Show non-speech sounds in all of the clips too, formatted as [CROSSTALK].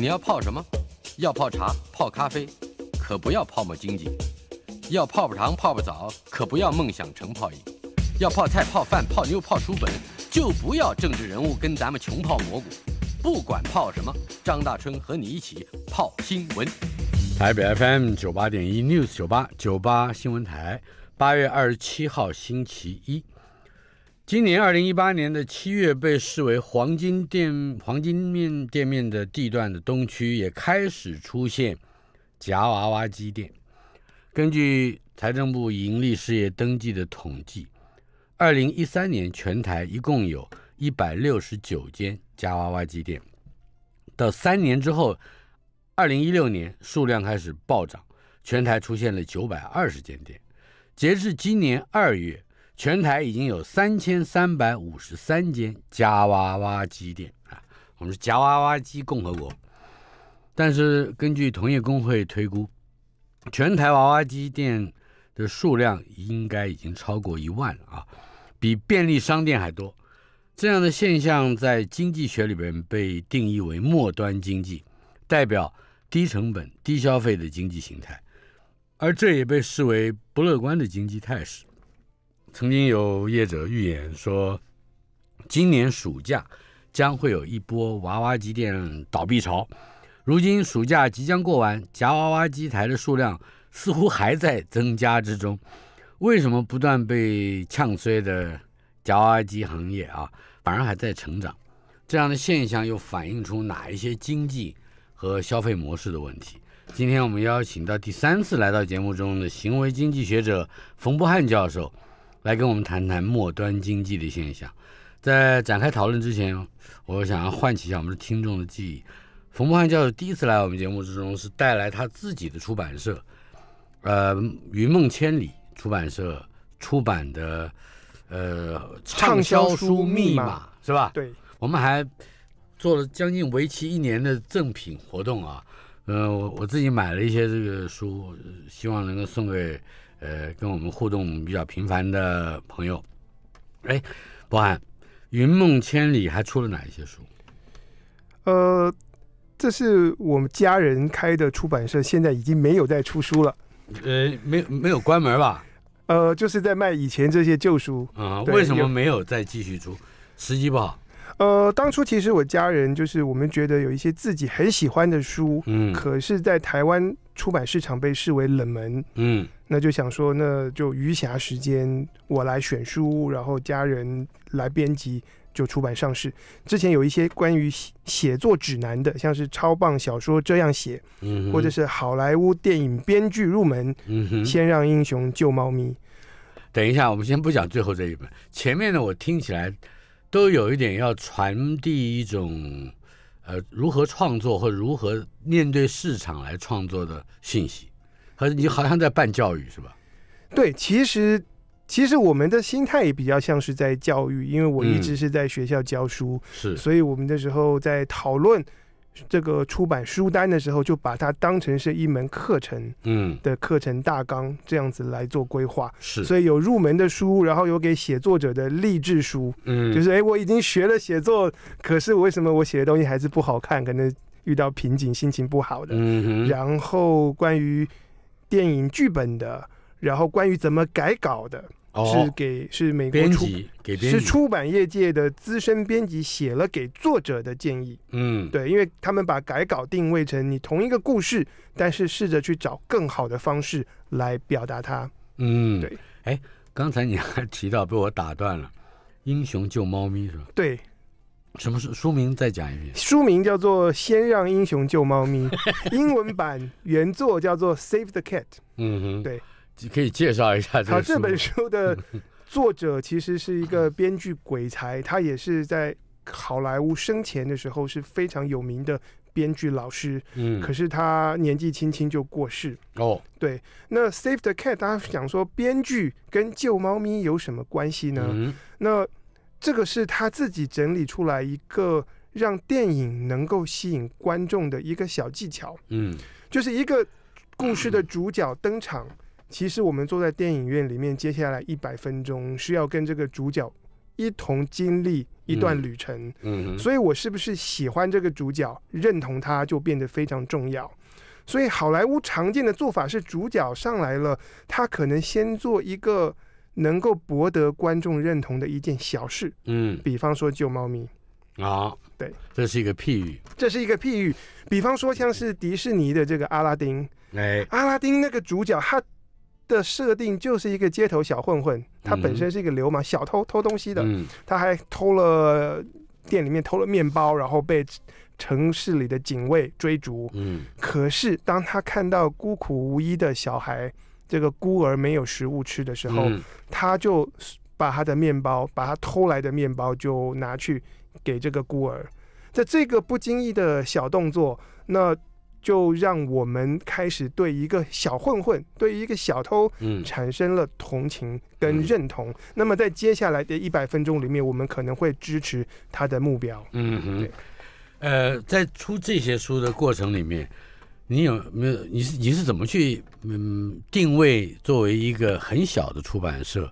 你要泡什么？要泡茶、泡咖啡，可不要泡沫经济；要泡泡糖、泡泡澡，可不要梦想成泡影；要泡菜、泡饭、泡妞、泡书本，就不要政治人物跟咱们穷泡蘑菇。不管泡什么，张大春和你一起泡新闻。台北 FM 九八点一 News 九八九八新闻台，八月二十七号星期一。今年二零一八年的七月，被视为黄金店、黄金面店面的地段的东区也开始出现夹娃娃机店。根据财政部盈利事业登记的统计，二零一三年全台一共有一百六十九间夹娃娃机店。到三年之后，二零一六年数量开始暴涨，全台出现了九百二十间店。截至今年二月。全台已经有三千三百五十三间夹娃娃机店啊，我们是夹娃娃机共和国。但是根据同业工会推估，全台娃娃机店的数量应该已经超过一万啊，比便利商店还多。这样的现象在经济学里边被定义为末端经济，代表低成本、低消费的经济形态，而这也被视为不乐观的经济态势。曾经有业者预言说，今年暑假将会有一波娃娃机店倒闭潮。如今暑假即将过完，夹娃娃机台的数量似乎还在增加之中。为什么不断被呛衰的夹娃娃机行业啊，反而还在成长？这样的现象又反映出哪一些经济和消费模式的问题？今天我们邀请到第三次来到节目中的行为经济学者冯博汉教授。来跟我们谈谈末端经济的现象。在展开讨论之前，我想要唤起一下我们的听众的记忆。冯博涵教授第一次来我们节目之中，是带来他自己的出版社，呃，云梦千里出版社出版的，呃，畅销书《密码》是吧？对。我们还做了将近为期一年的赠品活动啊。嗯，我我自己买了一些这个书，希望能够送给。呃，跟我们互动比较频繁的朋友，哎，博安，云梦千里还出了哪一些书？呃，这是我们家人开的出版社，现在已经没有在出书了。呃，没没有关门吧？呃，就是在卖以前这些旧书啊。为什么没有再继续出？时机不好。呃，当初其实我家人就是我们觉得有一些自己很喜欢的书，嗯，可是在台湾出版市场被视为冷门，嗯。那就想说，那就余暇时间我来选书，然后家人来编辑，就出版上市。之前有一些关于写写作指南的，像是《超棒小说这样写》，或者是《好莱坞电影编剧入门》。嗯先让英雄救猫咪。等一下，我们先不讲最后这一本。前面呢，我听起来都有一点要传递一种，呃，如何创作和如何面对市场来创作的信息。还是你好像在办教育是吧？对，其实其实我们的心态也比较像是在教育，因为我一直是在学校教书，是，所以我们那时候在讨论这个出版书单的时候，就把它当成是一门课程，嗯，的课程大纲这样子来做规划，是，所以有入门的书，然后有给写作者的励志书，嗯，就是哎，我已经学了写作，可是为什么我写的东西还是不好看？可能遇到瓶颈，心情不好的，嗯然后关于电影剧本的，然后关于怎么改稿的，是给是美国出给是出版业界的资深编辑写了给作者的建议。嗯，对，因为他们把改稿定位成你同一个故事，但是试着去找更好的方式来表达它。嗯，对。哎，刚才你还提到被我打断了，英雄救猫咪是吧？对。什么是书名？再讲一遍。书名叫做《先让英雄救猫咪》，[LAUGHS] 英文版原作叫做《Save the Cat》。嗯哼，对，可以介绍一下这。这本书的作者其实是一个编剧鬼才，他也是在好莱坞生前的时候是非常有名的编剧老师。嗯，可是他年纪轻轻就过世哦。对，那《Save the Cat》，大家想说编剧跟救猫咪有什么关系呢？那。这个是他自己整理出来一个让电影能够吸引观众的一个小技巧，嗯，就是一个故事的主角登场。其实我们坐在电影院里面，接下来一百分钟是要跟这个主角一同经历一段旅程，嗯，所以我是不是喜欢这个主角、认同他，就变得非常重要。所以好莱坞常见的做法是，主角上来了，他可能先做一个。能够博得观众认同的一件小事，嗯，比方说救猫咪啊，对，这是一个譬喻，这是一个譬喻。比方说，像是迪士尼的这个阿拉丁，哎，阿拉丁那个主角，他的设定就是一个街头小混混，他本身是一个流氓小偷，偷东西的，他还偷了店里面偷了面包，然后被城市里的警卫追逐，嗯，可是当他看到孤苦无依的小孩。这个孤儿没有食物吃的时候，他就把他的面包，把他偷来的面包就拿去给这个孤儿。在这个不经意的小动作，那就让我们开始对一个小混混、对一个小偷产生了同情跟认同。那么，在接下来的一百分钟里面，我们可能会支持他的目标。嗯哼，呃，在出这些书的过程里面。你有没有？你是你是怎么去嗯定位作为一个很小的出版社，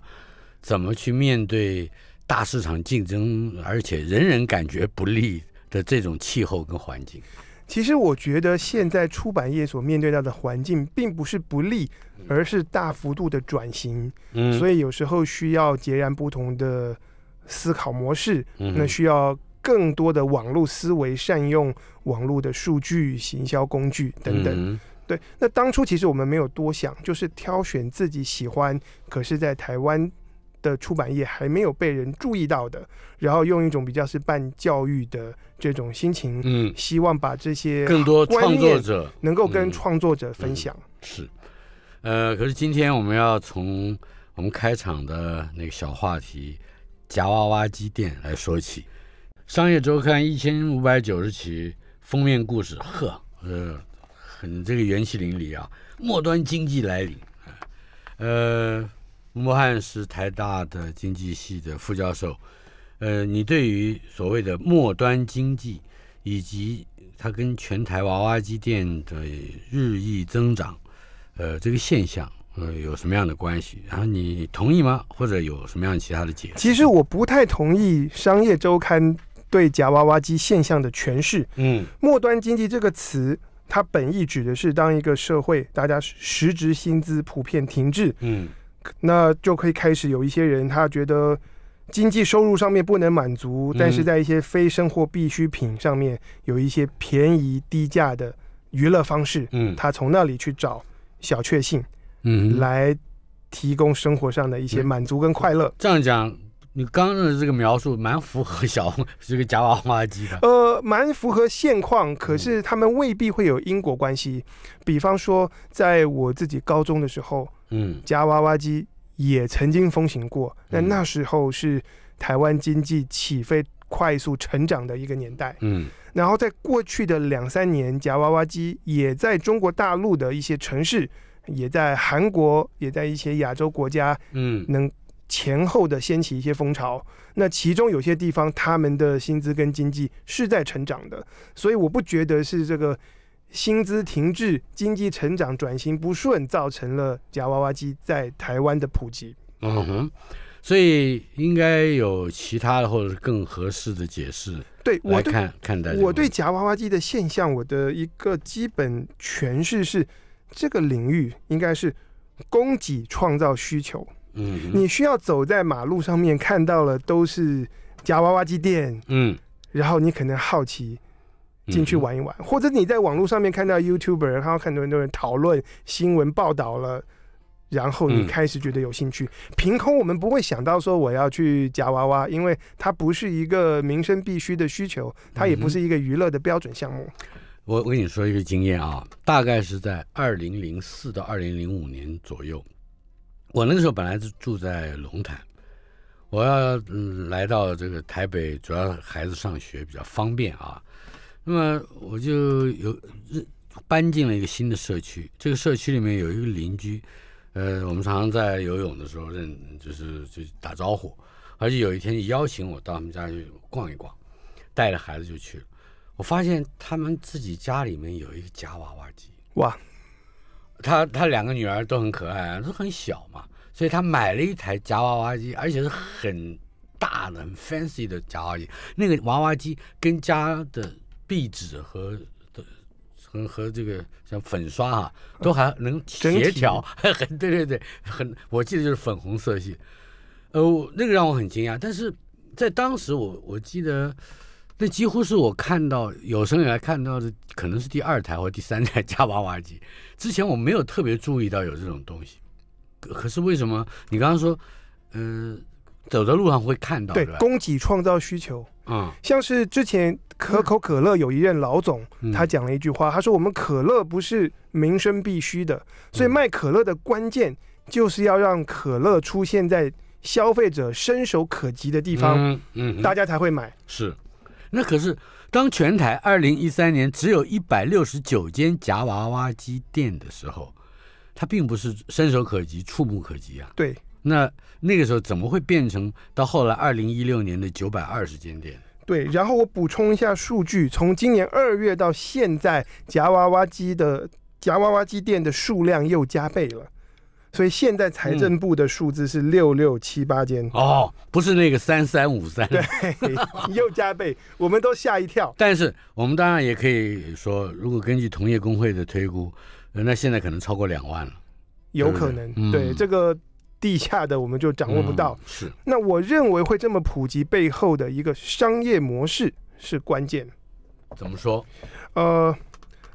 怎么去面对大市场竞争，而且人人感觉不利的这种气候跟环境？其实我觉得现在出版业所面对到的环境并不是不利，而是大幅度的转型，所以有时候需要截然不同的思考模式，那需要。更多的网络思维，善用网络的数据、行销工具等等。对，那当初其实我们没有多想，就是挑选自己喜欢，可是，在台湾的出版业还没有被人注意到的，然后用一种比较是办教育的这种心情，嗯，希望把这些更多创作者能够跟创作者分享。是，呃，可是今天我们要从我们开场的那个小话题——夹娃娃机店来说起。商业周刊一千五百九十期封面故事，呵，呃，很这个元气淋漓啊，末端经济来临。呃，木汉是台大的经济系的副教授。呃，你对于所谓的末端经济以及它跟全台娃娃机店的日益增长，呃，这个现象，呃，有什么样的关系？然后你同意吗？或者有什么样其他的解解？其实我不太同意商业周刊。对“夹娃娃机”现象的诠释，嗯，末端经济这个词，它本意指的是当一个社会大家实职薪资普遍停滞，嗯，那就可以开始有一些人，他觉得经济收入上面不能满足，但是在一些非生活必需品上面有一些便宜低价的娱乐方式，嗯，他从那里去找小确幸，嗯，来提供生活上的一些满足跟快乐。这样讲。你刚的这个描述蛮符合小这个夹娃娃机的，呃，蛮符合现况。可是他们未必会有因果关系。比方说，在我自己高中的时候，嗯，夹娃娃机也曾经风行过。那那时候是台湾经济起飞、快速成长的一个年代，嗯。然后在过去的两三年，夹娃娃机也在中国大陆的一些城市，也在韩国，也在一些亚洲国家，嗯，能。前后的掀起一些风潮，那其中有些地方他们的薪资跟经济是在成长的，所以我不觉得是这个薪资停滞、经济成长转型不顺造成了夹娃娃机在台湾的普及。嗯哼，所以应该有其他的或者是更合适的解释。对我看看待我对夹娃娃机的现象，我的一个基本诠释是，这个领域应该是供给创造需求。嗯，你需要走在马路上面看到了都是夹娃娃机店，嗯，然后你可能好奇进去玩一玩，或者你在网络上面看到 YouTuber，然后看到很多人讨论新闻报道了，然后你开始觉得有兴趣。凭空我们不会想到说我要去夹娃娃，因为它不是一个民生必须的需求，它也不是一个娱乐的标准项目。我我跟你说一个经验啊，大概是在二零零四到二零零五年左右。我那个时候本来是住在龙潭，我要来到这个台北，主要孩子上学比较方便啊。那么我就有搬进了一个新的社区，这个社区里面有一个邻居，呃，我们常常在游泳的时候认，就是就打招呼，而且有一天邀请我到他们家去逛一逛，带着孩子就去了。我发现他们自己家里面有一个夹娃娃机，哇！他他两个女儿都很可爱，都很小嘛，所以他买了一台夹娃娃机，而且是很大的、很 fancy 的夹娃娃机。那个娃娃机跟家的壁纸和的和和这个像粉刷啊，都还能协调，[LAUGHS] 很对对对，很我记得就是粉红色系，呃，那个让我很惊讶。但是在当时，我我记得。那几乎是我看到有生以来看到的，可能是第二台或第三台 [LAUGHS] 加娃娃机。之前我没有特别注意到有这种东西。可是为什么你刚刚说，呃，走在路上会看到，对，供给创造需求嗯，像是之前可口可乐有一任老总，他讲了一句话，他说我们可乐不是民生必须的，所以卖可乐的关键就是要让可乐出现在消费者伸手可及的地方，嗯嗯，大家才会买，是。那可是，当全台2013年只有一百六十九间夹娃娃机店的时候，它并不是伸手可及、触目可及啊。对。那那个时候怎么会变成到后来2016年的九百二十间店？对。然后我补充一下数据，从今年二月到现在，夹娃娃机的夹娃娃机店的数量又加倍了。所以现在财政部的数字是六六七八间哦，不是那个三三五三，对，[LAUGHS] 又加倍，我们都吓一跳。但是我们当然也可以说，如果根据同业工会的推估，那现在可能超过两万了，有可能。对这个地下的我们就掌握不到。是。那我认为会这么普及背后的一个商业模式是关键。怎么说？呃。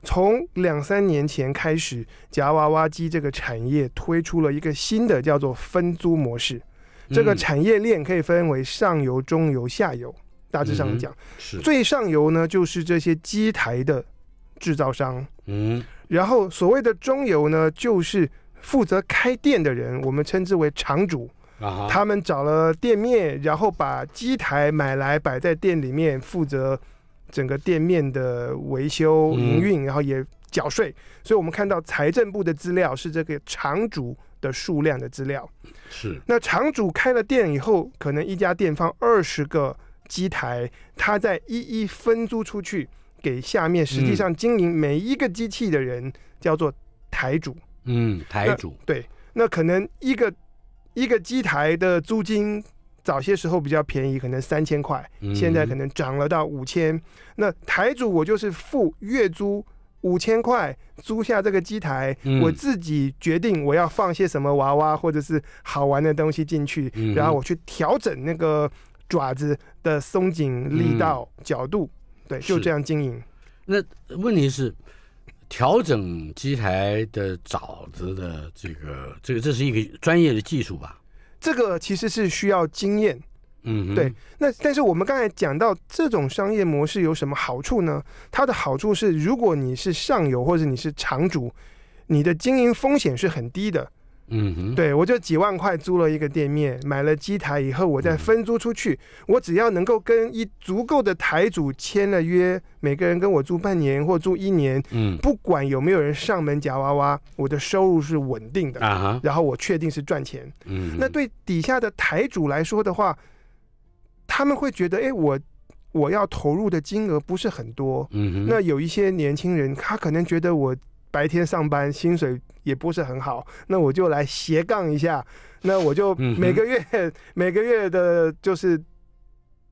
从两三年前开始，夹娃娃机这个产业推出了一个新的叫做分租模式。这个产业链可以分为上游、中游、下游，大致上讲，最上游呢就是这些机台的制造商。嗯，然后所谓的中游呢，就是负责开店的人，我们称之为厂主。啊，他们找了店面，然后把机台买来摆在店里面，负责。整个店面的维修、营运，然后也缴税，所以我们看到财政部的资料是这个场主的数量的资料。是。那场主开了店以后，可能一家店放二十个机台，他再一一分租出去给下面，实际上经营每一个机器的人叫做台主。嗯，台主。对，那可能一个一个机台的租金。早些时候比较便宜，可能三千块，现在可能涨了到五千。那台主我就是付月租五千块，租下这个机台，我自己决定我要放些什么娃娃或者是好玩的东西进去，然后我去调整那个爪子的松紧力道、角度，对，就这样经营。那问题是，调整机台的爪子的这个，这个这是一个专业的技术吧？这个其实是需要经验，嗯，对。那但是我们刚才讲到这种商业模式有什么好处呢？它的好处是，如果你是上游或者你是厂主，你的经营风险是很低的。嗯，对，我就几万块租了一个店面，买了机台以后，我再分租出去。我只要能够跟一足够的台主签了约，每个人跟我租半年或租一年，嗯，不管有没有人上门夹娃娃，我的收入是稳定的。啊然后我确定是赚钱。嗯。那对底下的台主来说的话，他们会觉得，哎，我我要投入的金额不是很多。嗯哼。那有一些年轻人，他可能觉得我白天上班，薪水。也不是很好，那我就来斜杠一下。那我就每个月每个月的就是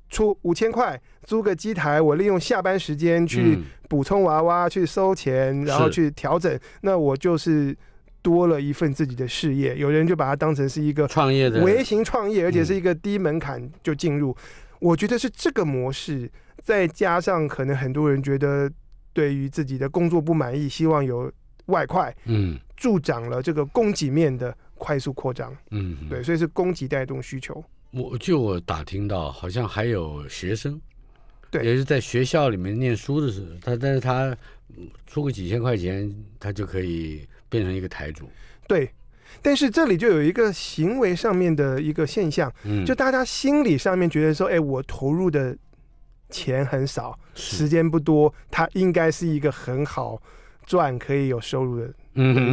出五千块租个机台，我利用下班时间去补充娃娃，去收钱，然后去调整。那我就是多了一份自己的事业。有人就把它当成是一个创业的微型创业，而且是一个低门槛就进入。我觉得是这个模式，再加上可能很多人觉得对于自己的工作不满意，希望有外快，嗯。助长了这个供给面的快速扩张，嗯，对，所以是供给带动需求。我据我打听到，好像还有学生，对，也是在学校里面念书的时候，他但是他出个几千块钱，他就可以变成一个台主。对，但是这里就有一个行为上面的一个现象，嗯、就大家心理上面觉得说，哎，我投入的钱很少，时间不多，他应该是一个很好赚、可以有收入的。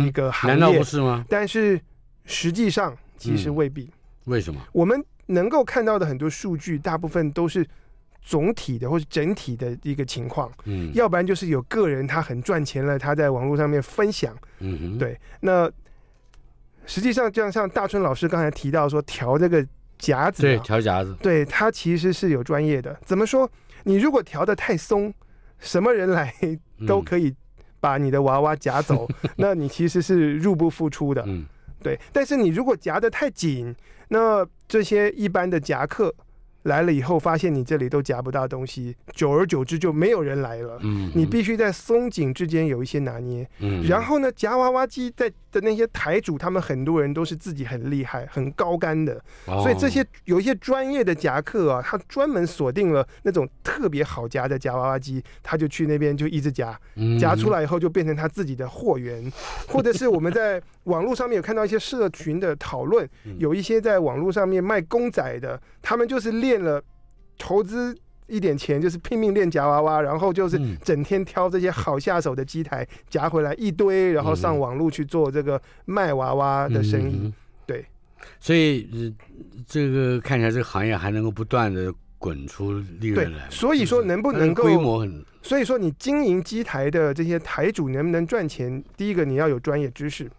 一个行业不是吗？但是实际上，其实未必。为什么？我们能够看到的很多数据，大部分都是总体的或者整体的一个情况。嗯，要不然就是有个人他很赚钱了，他在网络上面分享。嗯，对。那实际上，就像像大春老师刚才提到说，调这个夹子，对，调夹子，对他其实是有专业的。怎么说？你如果调的太松，什么人来都可以。把你的娃娃夹走，[LAUGHS] 那你其实是入不敷出的，对。但是你如果夹得太紧，那这些一般的夹克来了以后发现你这里都夹不到东西，久而久之就没有人来了。嗯，你必须在松紧之间有一些拿捏。嗯，然后呢，夹娃娃机在的那些台主，他们很多人都是自己很厉害、很高干的，所以这些有一些专业的夹客啊，他专门锁定了那种特别好夹的夹娃娃机，他就去那边就一直夹，夹出来以后就变成他自己的货源，[LAUGHS] 或者是我们在网络上面有看到一些社群的讨论，有一些在网络上面卖公仔的，他们就是练。了，投资一点钱就是拼命练夹娃娃，然后就是整天挑这些好下手的机台夹回来一堆，然后上网络去做这个卖娃娃的生意。对，所以这个看起来这个行业还能够不断的滚出利润来。所以说，能不能够规模？很，所以说，你经营机台的这些台主能不能赚钱？第一个你要有专业知识，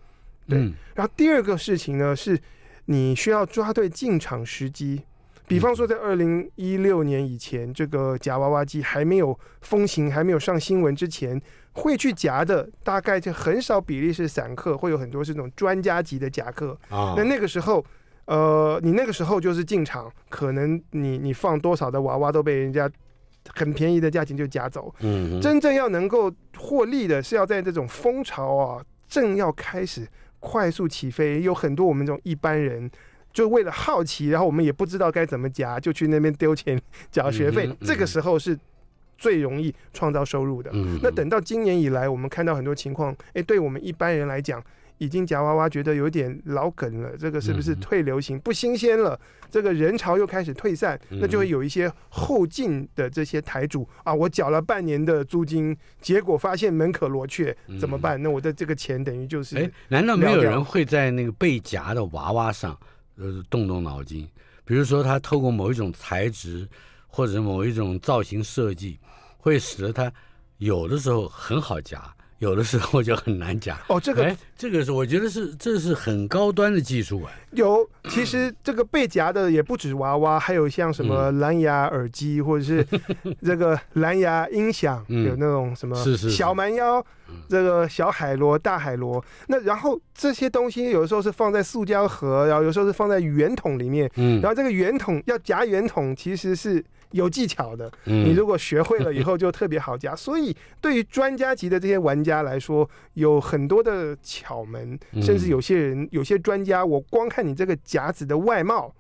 对。然后第二个事情呢，是你需要抓对进场时机。比方说，在二零一六年以前，这个夹娃娃机还没有风行，还没有上新闻之前，会去夹的，大概就很少比例是散客，会有很多是那种专家级的夹客。啊，那那个时候，呃，你那个时候就是进场，可能你你放多少的娃娃都被人家很便宜的价钱就夹走。嗯，真正要能够获利的，是要在这种风潮啊正要开始快速起飞，有很多我们这种一般人。就为了好奇，然后我们也不知道该怎么夹，就去那边丢钱缴学费。这个时候是最容易创造收入的。那等到今年以来，我们看到很多情况，哎，对我们一般人来讲，已经夹娃娃觉得有点老梗了。这个是不是退流行不新鲜了？这个人潮又开始退散，那就会有一些后进的这些台主啊，我缴了半年的租金，结果发现门可罗雀，怎么办？那我的这个钱等于就是……哎，难道没有人会在那个被夹的娃娃上？呃，动动脑筋，比如说，它透过某一种材质，或者某一种造型设计，会使得它有的时候很好夹。有的时候就很难夹哦，这个这个是我觉得是这是很高端的技术哎。有，其实这个被夹的也不止娃娃，还有像什么蓝牙耳机或者是 [LAUGHS] 这个蓝牙音响，有那种什么小蛮腰，这个小海螺、大海螺。那然后这些东西有的时候是放在塑胶盒，然后有时候是放在圆筒里面，嗯，然后这个圆筒要夹圆筒其实是。有技巧的，你如果学会了以后就特别好夹。[LAUGHS] 所以对于专家级的这些玩家来说，有很多的巧门，甚至有些人有些专家，我光看你这个夹子的外貌，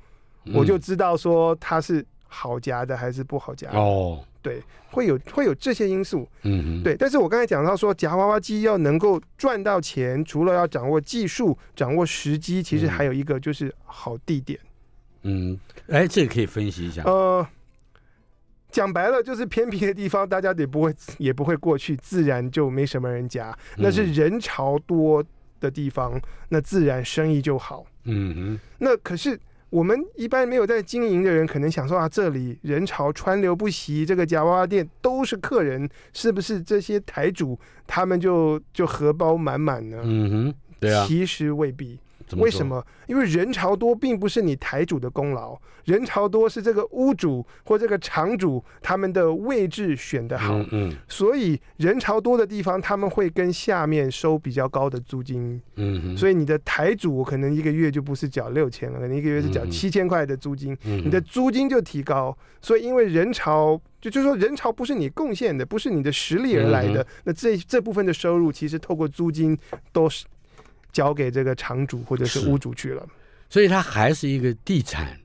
我就知道说它是好夹的还是不好夹哦，对，会有会有这些因素。嗯对。但是我刚才讲到说，夹娃娃机要能够赚到钱，除了要掌握技术、掌握时机，其实还有一个就是好地点。嗯，哎，这个可以分析一下。呃。讲白了就是偏僻的地方，大家也不会也不会过去，自然就没什么人家。那是人潮多的地方，那自然生意就好。嗯哼，那可是我们一般没有在经营的人，可能想说啊，这里人潮川流不息，这个夹娃娃店都是客人，是不是这些台主他们就就荷包满满呢？嗯哼，对啊，其实未必。为什么？因为人潮多并不是你台主的功劳，人潮多是这个屋主或这个场主他们的位置选的好。嗯。所以人潮多的地方，他们会跟下面收比较高的租金。嗯。所以你的台主可能一个月就不是缴六千了，可能一个月是缴七千块的租金。嗯。你的租金就提高，所以因为人潮，就就是说人潮不是你贡献的，不是你的实力而来的，那这这部分的收入其实透过租金都是。交给这个场主或者是屋主去了，所以它还是一个地产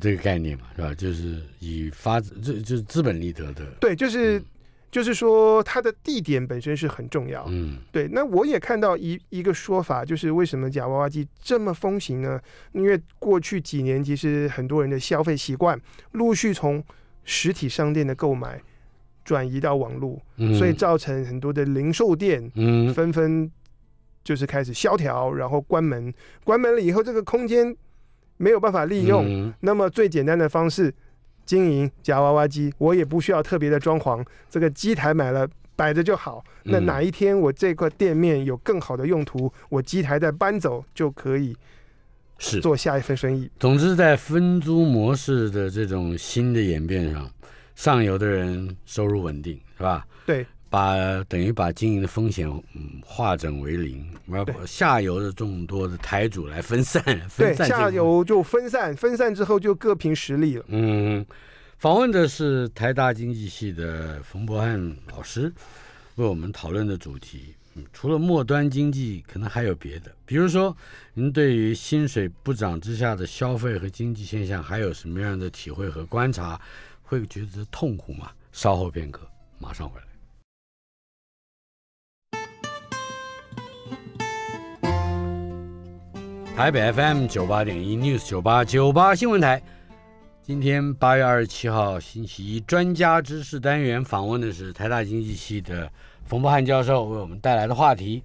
这个概念嘛，是吧？就是以发这就是资本利得的，对，就是就是说它的地点本身是很重要，嗯，对。那我也看到一一个说法，就是为什么假娃娃机这么风行呢？因为过去几年，其实很多人的消费习惯陆续从实体商店的购买转移到网络，所以造成很多的零售店嗯纷纷。就是开始萧条，然后关门，关门了以后，这个空间没有办法利用。那么最简单的方式，经营夹娃娃机，我也不需要特别的装潢，这个机台买了摆着就好。那哪一天我这块店面有更好的用途，我机台再搬走就可以，是做下一份生意。总之，在分租模式的这种新的演变上，上游的人收入稳定，是吧？对。把等于把经营的风险嗯化整为零，把下游的众多的台主来分散，[LAUGHS] 分对，下游就分散，分散之后就各凭实力了。嗯，访问的是台大经济系的冯博翰老师，为我们讨论的主题，除了末端经济，可能还有别的，比如说您对于薪水不涨之下的消费和经济现象，还有什么样的体会和观察？会觉得痛苦吗？稍后片刻，马上回来。台北 FM 九八点一 News 九八九八新闻台，今天八月二十七号星期一，专家知识单元访问的是台大经济系的冯博翰教授，为我们带来的话题。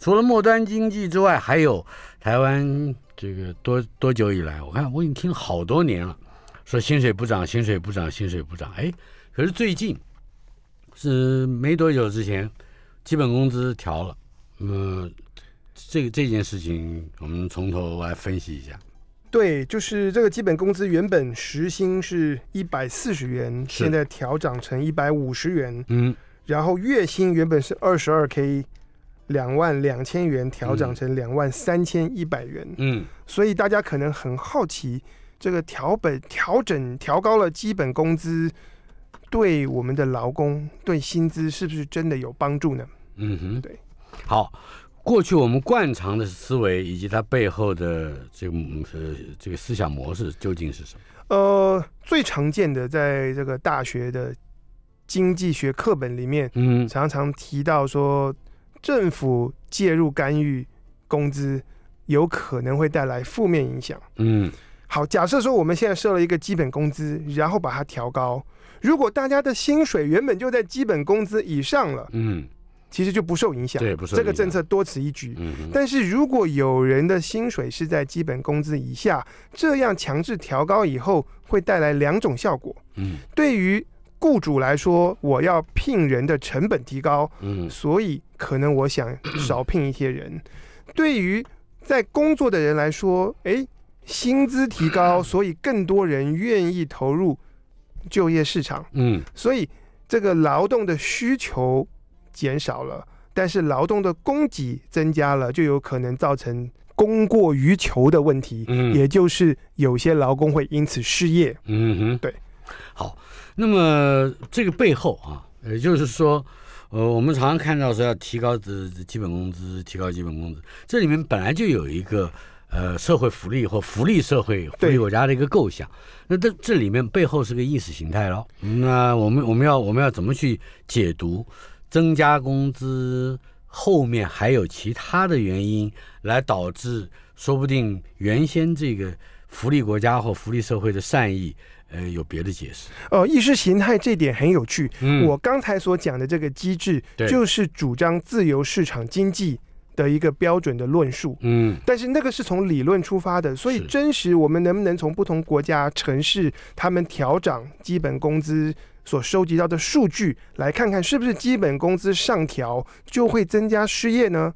除了末端经济之外，还有台湾这个多多久以来？我看我已经听好多年了，说薪水不涨，薪水不涨，薪水不涨。哎，可是最近是没多久之前，基本工资调了，嗯。这个这件事情，我们从头来分析一下。对，就是这个基本工资原本时薪是一百四十元，现在调涨成一百五十元。嗯。然后月薪原本是二十二 k，两万两千元，调涨成两万三千一百元。嗯。所以大家可能很好奇，这个调本调整调高了基本工资，对我们的劳工，对薪资是不是真的有帮助呢？嗯哼，对。好。过去我们惯常的思维以及它背后的这个呃这个思想模式究竟是什么？呃，最常见的在这个大学的经济学课本里面，嗯，常常提到说政府介入干预工资有可能会带来负面影响。嗯，好，假设说我们现在设了一个基本工资，然后把它调高，如果大家的薪水原本就在基本工资以上了，嗯。其实就不受影响，这个政策多此一举。但是如果有人的薪水是在基本工资以下，这样强制调高以后，会带来两种效果。嗯，对于雇主来说，我要聘人的成本提高，嗯，所以可能我想少聘一些人。[COUGHS] 对于在工作的人来说，哎，薪资提高，[COUGHS] 所以更多人愿意投入就业市场。嗯，所以这个劳动的需求。减少了，但是劳动的供给增加了，就有可能造成供过于求的问题，嗯，也就是有些劳工会因此失业，嗯哼，对，好，那么这个背后啊，也就是说，呃，我们常常看到说要提高这基本工资，提高基本工资，这里面本来就有一个呃社会福利或福利社会、福利国家的一个构想，那这这里面背后是个意识形态喽？那我们我们要我们要怎么去解读？增加工资后面还有其他的原因来导致，说不定原先这个福利国家或福利社会的善意，呃，有别的解释。呃，意识形态这点很有趣。我刚才所讲的这个机制，就是主张自由市场经济的一个标准的论述。嗯，但是那个是从理论出发的，所以真实我们能不能从不同国家、城市他们调涨基本工资？所收集到的数据，来看看是不是基本工资上调就会增加失业呢？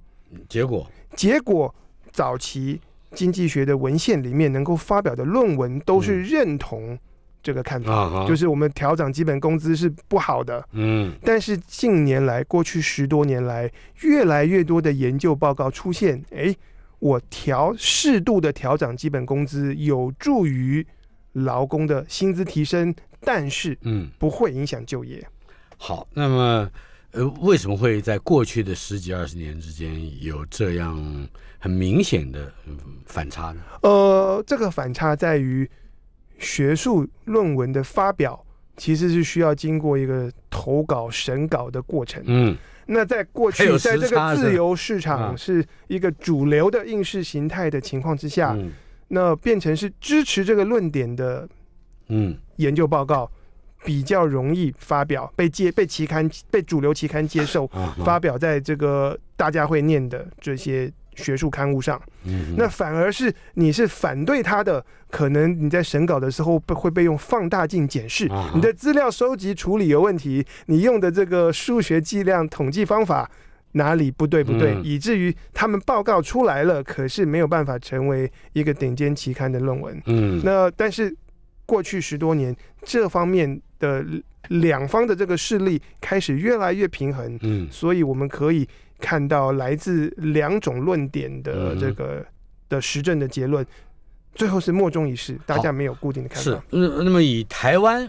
结果，结果早期经济学的文献里面能够发表的论文都是认同这个看法，就是我们调整基本工资是不好的。嗯，但是近年来，过去十多年来，越来越多的研究报告出现，哎，我调适度的调整基本工资有助于。劳工的薪资提升，但是嗯，不会影响就业。好，那么呃，为什么会在过去的十几二十年之间有这样很明显的反差呢？呃，这个反差在于学术论文的发表其实是需要经过一个投稿审稿的过程。嗯，那在过去，在这个自由市场是一个主流的应试形态的情况之下。那变成是支持这个论点的，嗯，研究报告比较容易发表，被接被期刊、被主流期刊接受，发表在这个大家会念的这些学术刊物上。嗯，那反而是你是反对他的，可能你在审稿的时候会被用放大镜检视，你的资料收集处理有问题，你用的这个数学计量统计方法。哪里不对不对，以至于他们报告出来了，可是没有办法成为一个顶尖期刊的论文。嗯，那但是过去十多年，这方面的两方的这个势力开始越来越平衡。嗯，所以我们可以看到来自两种论点的这个的实证的结论。最后是莫衷一是，大家没有固定的看法。是，那那么以台湾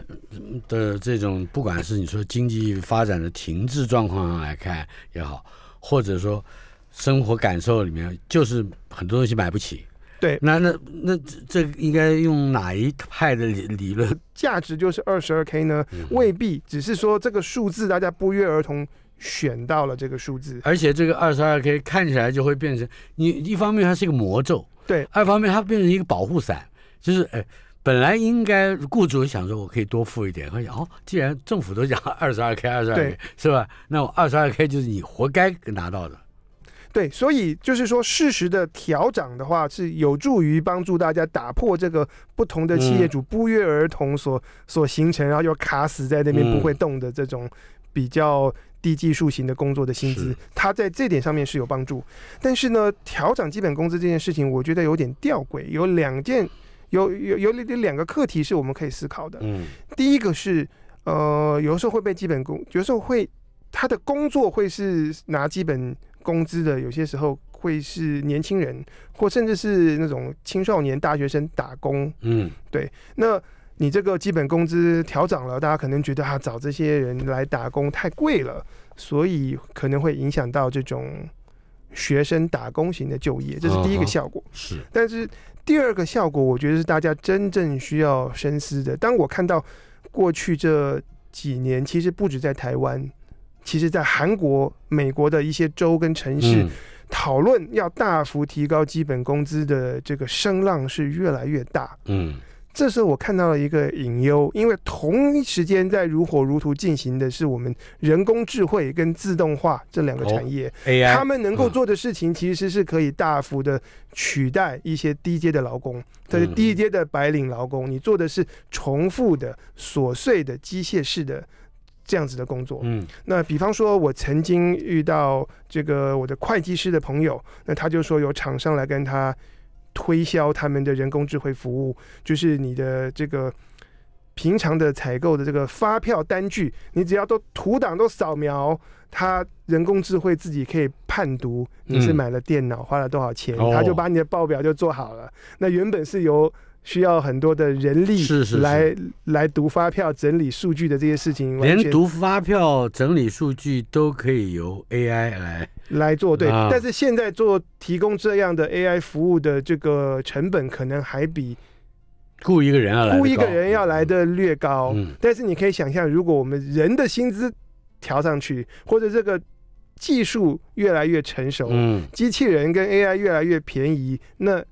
的这种不管是你说经济发展的停滞状况来看也好，或者说生活感受里面，就是很多东西买不起。对，那那那这应该用哪一派的理理论？[LAUGHS] 价值就是二十二 K 呢？未必，只是说这个数字大家不约而同选到了这个数字。而且这个二十二 K 看起来就会变成，你一方面它是一个魔咒。对，二方面它变成一个保护伞，就是哎，本来应该雇主想说我可以多付一点，他想哦，既然政府都讲 [LAUGHS] 二十二 k 二十二 k 是吧？那我二十二 k 就是你活该拿到的。对，所以就是说适时的调整的话，是有助于帮助大家打破这个不同的企业主不约而同所所形成，然后又卡死在那边不会动的这种比较。低技术型的工作的薪资，它在这点上面是有帮助。但是呢，调涨基本工资这件事情，我觉得有点吊诡。有两件，有有有两两个课题是我们可以思考的。嗯，第一个是，呃，有时候会被基本工，有时候会他的工作会是拿基本工资的，有些时候会是年轻人，或甚至是那种青少年、大学生打工。嗯，对，那。你这个基本工资调涨了，大家可能觉得啊，找这些人来打工太贵了，所以可能会影响到这种学生打工型的就业，这是第一个效果。是，但是第二个效果，我觉得是大家真正需要深思的。当我看到过去这几年，其实不止在台湾，其实在韩国、美国的一些州跟城市，讨论要大幅提高基本工资的这个声浪是越来越大。嗯。这时候我看到了一个隐忧，因为同一时间在如火如荼进行的是我们人工智慧跟自动化这两个产业，他们能够做的事情其实是可以大幅的取代一些低阶的劳工，这是低阶的白领劳工，你做的是重复的、琐碎的、机械式的这样子的工作。嗯，那比方说，我曾经遇到这个我的会计师的朋友，那他就说有厂商来跟他。推销他们的人工智慧服务，就是你的这个平常的采购的这个发票单据，你只要都图档都扫描，它人工智慧自己可以判读你是买了电脑花了多少钱，它就把你的报表就做好了。那原本是由。需要很多的人力来来读发票、整理数据的这些事情，连读发票、整理数据都可以由 AI 来来做。对，但是现在做提供这样的 AI 服务的这个成本可能还比雇一个人要雇一个人要来的略高。但是你可以想象，如果我们人的薪资调上去，或者这个技术越来越成熟，嗯，机器人跟 AI 越来越便宜，那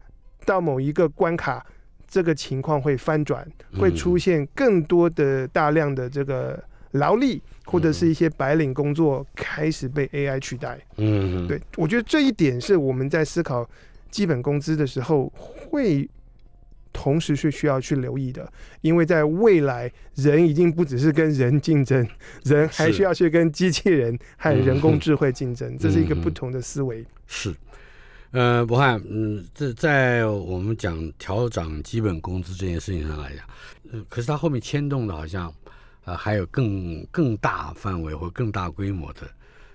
到某一个关卡。这个情况会翻转，会出现更多的大量的这个劳力，或者是一些白领工作开始被 AI 取代。嗯，对，我觉得这一点是我们在思考基本工资的时候会同时是需要去留意的，因为在未来，人已经不只是跟人竞争，[LAUGHS] 人还需要去跟机器人和人工智慧竞争，这是一个不同的思维。[LAUGHS] 是。呃，博汉，嗯，这在我们讲调涨基本工资这件事情上来讲，呃，可是它后面牵动的好像，呃，还有更更大范围或更大规模的，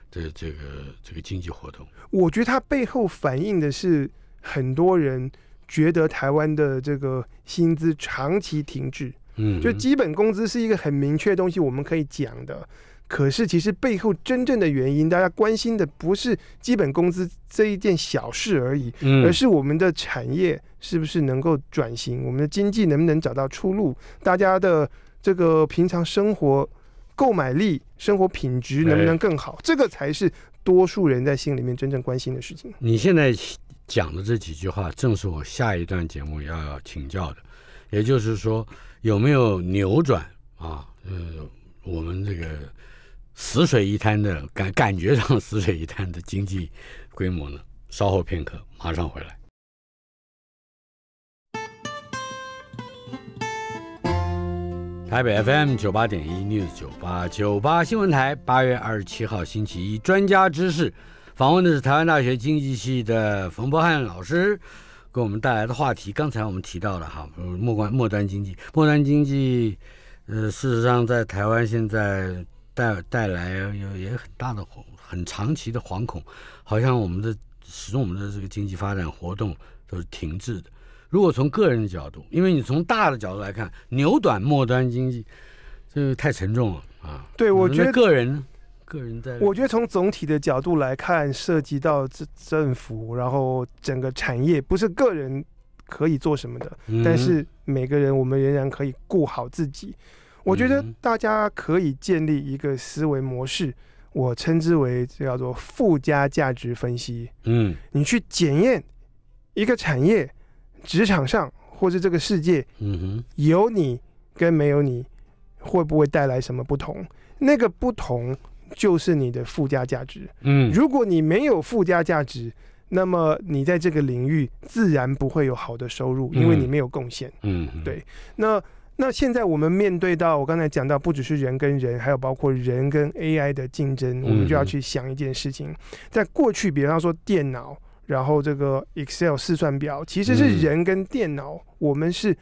这这个这个经济活动。我觉得它背后反映的是很多人觉得台湾的这个薪资长期停滞，嗯，就基本工资是一个很明确的东西，我们可以讲的。可是，其实背后真正的原因，大家关心的不是基本工资这一件小事而已，而是我们的产业是不是能够转型，我们的经济能不能找到出路，大家的这个平常生活购买力、生活品质能不能更好，这个才是多数人在心里面真正关心的事情。你现在讲的这几句话，正是我下一段节目要请教的，也就是说，有没有扭转啊？呃，我们这个。死水一滩的感感觉上，死水一滩的经济规模呢？稍后片刻，马上回来。台北 FM 九八点一 News 九八九八新闻台，八月二十七号星期一，专家知识访问的是台湾大学经济系的冯博翰老师，给我们带来的话题。刚才我们提到了哈，末关末端经济，末端经济，呃，事实上在台湾现在。带带来有也很大的很长期的惶恐，好像我们的始终我们的这个经济发展活动都是停滞的。如果从个人的角度，因为你从大的角度来看，扭转末端经济，这个太沉重了啊。对，我觉得个人个人在。我觉得从总体的角度来看，涉及到政政府，然后整个产业不是个人可以做什么的，但是每个人我们仍然可以顾好自己。我觉得大家可以建立一个思维模式，我称之为叫做附加价值分析。嗯，你去检验一个产业、职场上或是这个世界，嗯哼，有你跟没有你，会不会带来什么不同？那个不同就是你的附加价值。嗯，如果你没有附加价值，那么你在这个领域自然不会有好的收入，因为你没有贡献。嗯，对，那。那现在我们面对到我刚才讲到，不只是人跟人，还有包括人跟 AI 的竞争，我们就要去想一件事情。在过去，比方说电脑，然后这个 Excel 试算表，其实是人跟电脑，我们是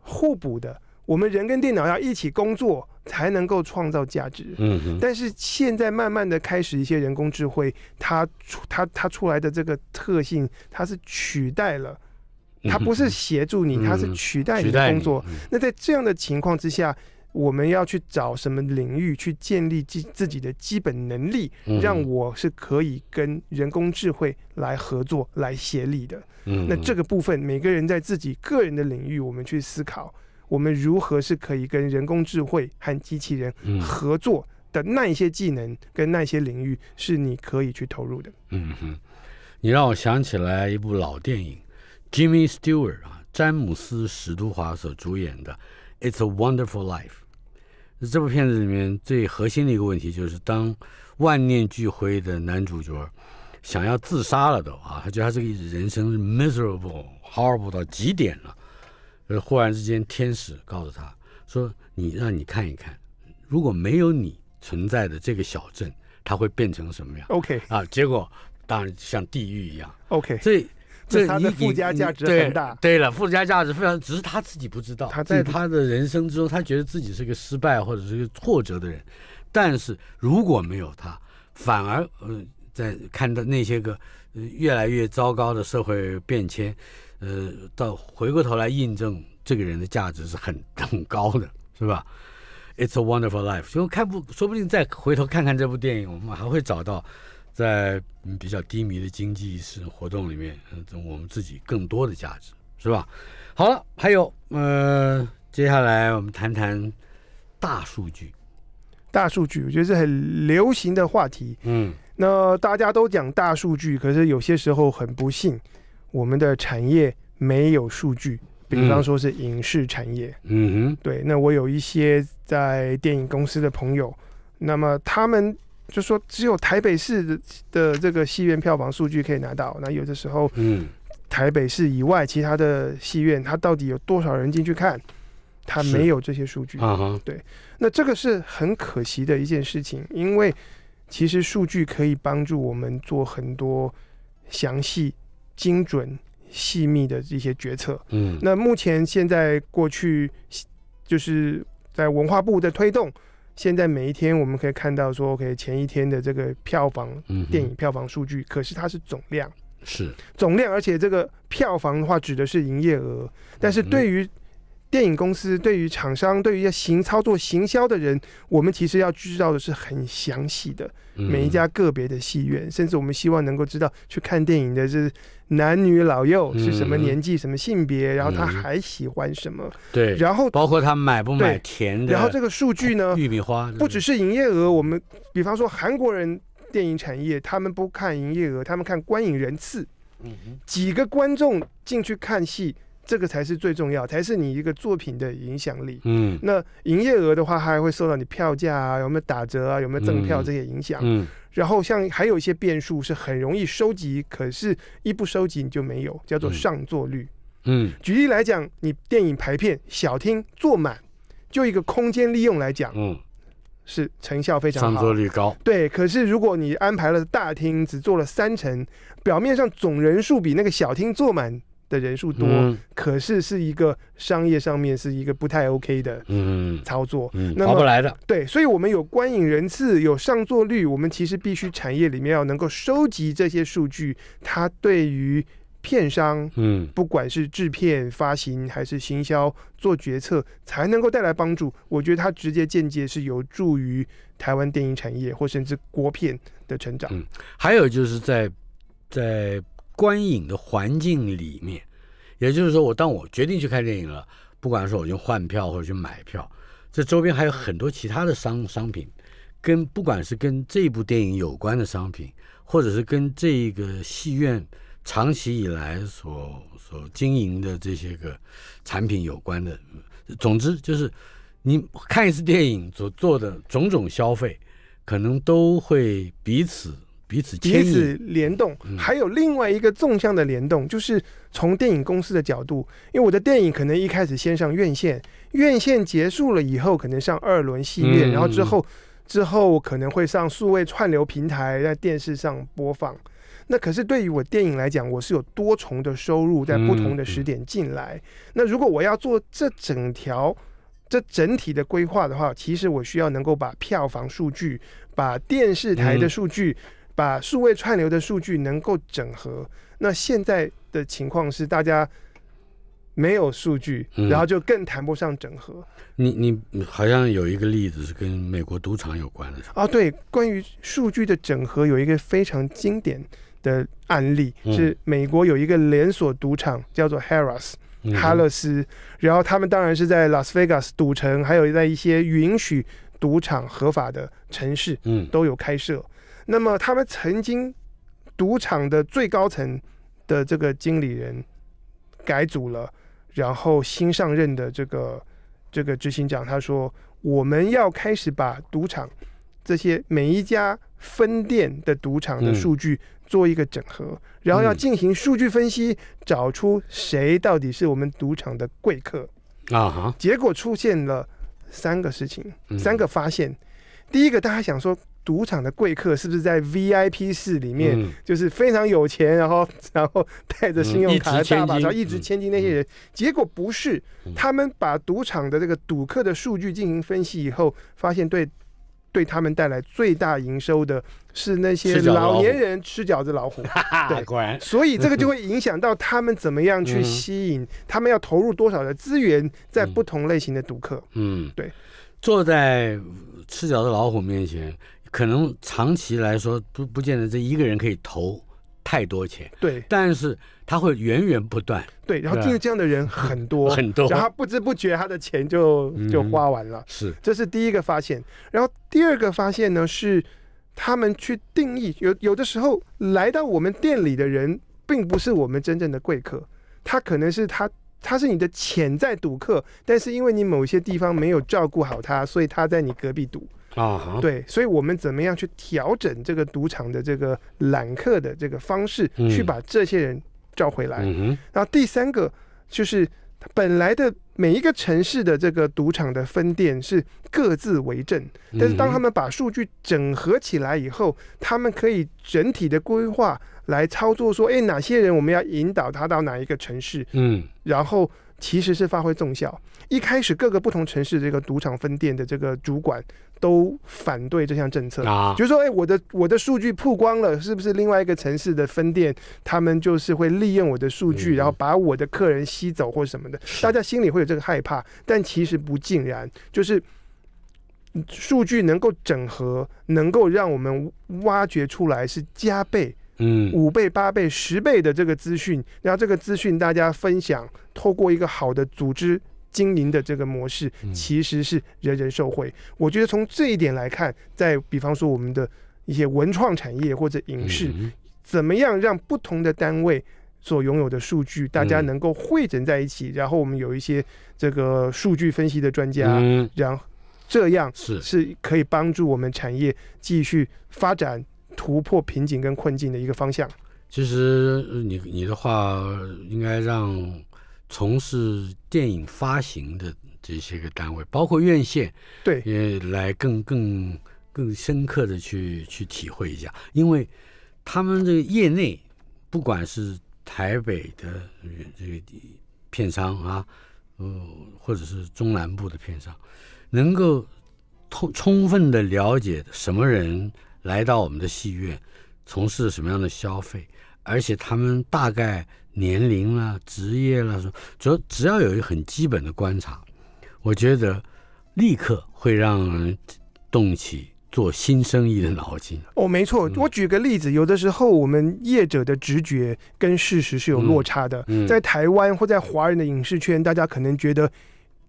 互补的。我们人跟电脑要一起工作，才能够创造价值。嗯嗯。但是现在慢慢的开始一些人工智慧，它出它它出来的这个特性，它是取代了。它不是协助你，它是取代你的工作。那在这样的情况之下，我们要去找什么领域去建立基自己的基本能力，让我是可以跟人工智慧来合作、来协力的。嗯，那这个部分，每个人在自己个人的领域，我们去思考，我们如何是可以跟人工智慧和机器人合作的那一些技能跟那些领域，是你可以去投入的。嗯哼，你让我想起来一部老电影。Jimmy Stewart 啊，詹姆斯·史都华所主演的《It's a Wonderful Life》，这部片子里面最核心的一个问题就是，当万念俱灰的男主角想要自杀了都啊，他觉得他这个人生是 miserable、horrible 到极点了。呃，忽然之间，天使告诉他说：“你让你看一看，如果没有你存在的这个小镇，它会变成什么样？” OK，啊，结果当然像地狱一样。OK，所以。这他的附加价值很大，对了，附加价值非常，只是他自己不知道。他在他的人生之中，他觉得自己是个失败或者是个挫折的人，但是如果没有他，反而呃，在看到那些个呃越来越糟糕的社会变迁，呃，到回过头来印证这个人的价值是很 [LAUGHS] 很高的是吧？It's a wonderful life，就看不，说不定再回头看看这部电影，我们还会找到。在比较低迷的经济是活动里面，种我们自己更多的价值是吧？好了，还有呃，接下来我们谈谈大数据。大数据，我觉得是很流行的话题。嗯。那大家都讲大数据，可是有些时候很不幸，我们的产业没有数据。比方说是影视产业。嗯哼。对，那我有一些在电影公司的朋友，那么他们。就说只有台北市的这个戏院票房数据可以拿到，那有的时候，嗯，台北市以外其他的戏院，它到底有多少人进去看，它没有这些数据啊？对，那这个是很可惜的一件事情，因为其实数据可以帮助我们做很多详细、精准、细密的一些决策。嗯，那目前现在过去就是在文化部的推动。现在每一天，我们可以看到说，OK，前一天的这个票房电影票房数据，可是它是总量，是总量，而且这个票房的话指的是营业额，但是对于。电影公司对于厂商，对于要行操作行销的人，我们其实要知道的是很详细的。每一家个别的戏院，甚至我们希望能够知道去看电影的，是男女老幼是什么年纪、什么性别，然后他还喜欢什么。对，然后包括他买不买甜的。然后这个数据呢？玉米花不只是营业额。我们比方说韩国人电影产业，他们不看营业额，他们看观影人次。嗯几个观众进去看戏。这个才是最重要，才是你一个作品的影响力。嗯，那营业额的话，它还会受到你票价啊，有没有打折啊，有没有赠票这些影响。嗯，然后像还有一些变数是很容易收集，可是一不收集你就没有，叫做上座率。嗯，举例来讲，你电影排片小厅坐满，就一个空间利用来讲，嗯，是成效非常上座率高。对，可是如果你安排了大厅只坐了三成，表面上总人数比那个小厅坐满。的人数多，可是是一个商业上面是一个不太 OK 的嗯操作，嗯跑不来的对，所以我们有观影人次有上座率，我们其实必须产业里面要能够收集这些数据，它对于片商嗯不管是制片发行还是行销做决策才能够带来帮助。我觉得它直接间接是有助于台湾电影产业或甚至国片的成长。嗯，还有就是在在。观影的环境里面，也就是说，我当我决定去看电影了，不管说我去换票或者去买票，这周边还有很多其他的商商品，跟不管是跟这部电影有关的商品，或者是跟这个戏院长期以来所所经营的这些个产品有关的，总之就是，你看一次电影所做的种种消费，可能都会彼此。彼此彼此联动，还有另外一个纵向的联动，就是从电影公司的角度，因为我的电影可能一开始先上院线，院线结束了以后，可能上二轮系列，然后之后之后可能会上数位串流平台，在电视上播放。那可是对于我电影来讲，我是有多重的收入在不同的时点进来。那如果我要做这整条这整体的规划的话，其实我需要能够把票房数据、把电视台的数据。把数位串流的数据能够整合，那现在的情况是大家没有数据，然后就更谈不上整合。你你好像有一个例子是跟美国赌场有关的哦，啊，对，关于数据的整合有一个非常经典的案例是美国有一个连锁赌场叫做 Haras r 哈勒斯，然后他们当然是在 Las Vegas 赌城，还有在一些允许赌场合法的城市，嗯，都有开设。那么他们曾经赌场的最高层的这个经理人改组了，然后新上任的这个这个执行长他说：“我们要开始把赌场这些每一家分店的赌场的数据做一个整合，然后要进行数据分析，找出谁到底是我们赌场的贵客啊。”结果出现了三个事情，三个发现。第一个，大家想说。赌场的贵客是不是在 V I P 室里面？就是非常有钱，然后 [LAUGHS] 然后带着信用卡的大把钞，一直千金那些人。结果不是，他们把赌场的这个赌客的数据进行分析以后，发现对对他们带来最大营收的是那些老年人吃饺子老虎。[LAUGHS] 对，果然，所以这个就会影响到他们怎么样去吸引，他们要投入多少的资源在不同类型的赌客。嗯，对，坐在吃饺子老虎面前。可能长期来说不不见得这一个人可以投太多钱，对，但是他会源源不断，对，然后就是这样的人很多 [LAUGHS] 很多，然后不知不觉他的钱就就花完了，是，这是第一个发现。然后第二个发现呢是，他们去定义，有有的时候来到我们店里的人并不是我们真正的贵客，他可能是他他是你的潜在赌客，但是因为你某些地方没有照顾好他，所以他在你隔壁赌。啊，对，所以我们怎么样去调整这个赌场的这个揽客的这个方式，去把这些人招回来？然后第三个就是本来的每一个城市的这个赌场的分店是各自为政，但是当他们把数据整合起来以后，他们可以整体的规划来操作，说，哎，哪些人我们要引导他到哪一个城市？嗯，然后其实是发挥重效。一开始各个不同城市这个赌场分店的这个主管。都反对这项政策啊，就说哎，我的我的数据曝光了，是不是另外一个城市的分店，他们就是会利用我的数据，然后把我的客人吸走或什么的？大家心里会有这个害怕，但其实不尽然，就是数据能够整合，能够让我们挖掘出来是加倍、嗯五倍、八倍、十倍的这个资讯，然后这个资讯大家分享，透过一个好的组织。经营的这个模式其实是人人受贿。我觉得从这一点来看，在比方说我们的一些文创产业或者影视，怎么样让不同的单位所拥有的数据大家能够汇整在一起，然后我们有一些这个数据分析的专家，然后这样是是可以帮助我们产业继续发展、突破瓶颈跟困境的一个方向。其实你你的话应该让。从事电影发行的这些个单位，包括院线，对，也来更更更深刻的去去体会一下，因为他们这个业内，不管是台北的这个片商啊，呃，或者是中南部的片商，能够通充分的了解什么人来到我们的戏院，从事什么样的消费，而且他们大概。年龄啦，职业啦、说，只要只要有一个很基本的观察，我觉得立刻会让人动起做新生意的脑筋。哦，没错，我举个例子，有的时候我们业者的直觉跟事实是有落差的。在台湾或在华人的影视圈，大家可能觉得。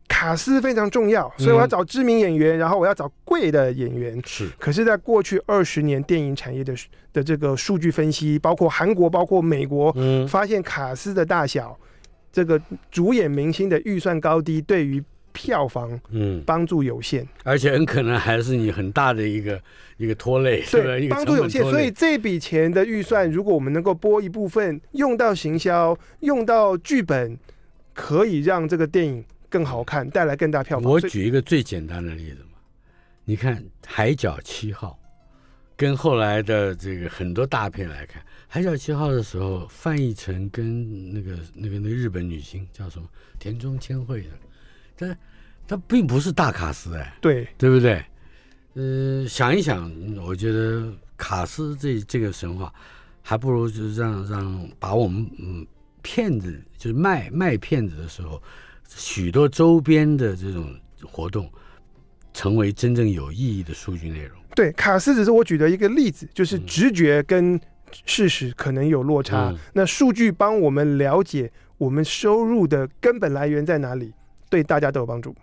卡斯非常重要，所以我要找知名演员，然后我要找贵的演员。是。可是，在过去二十年电影产业的的这个数据分析，包括韩国，包括美国，嗯、发现卡斯的大小，这个主演明星的预算高低，对于票房，嗯，帮助有限，而且很可能还是你很大的一个一个拖累，对吧？帮助有限，所以这笔钱的预算，如果我们能够拨一部分用到行销，用到剧本，可以让这个电影。更好看，带来更大票房。我举一个最简单的例子嘛，你看《海角七号》，跟后来的这个很多大片来看，《海角七号》的时候，范逸臣跟那个那个那日本女星叫什么田中千惠的，但她并不是大卡司哎，对对不对？呃，想一想，我觉得卡司这这个神话，还不如就是让让把我们嗯骗子就是卖卖骗子的时候。许多周边的这种活动，成为真正有意义的数据内容。对，卡斯只是我举的一个例子，就是直觉跟事实可能有落差。那数据帮我们了解我们收入的根本来源在哪里，对大家都有帮助。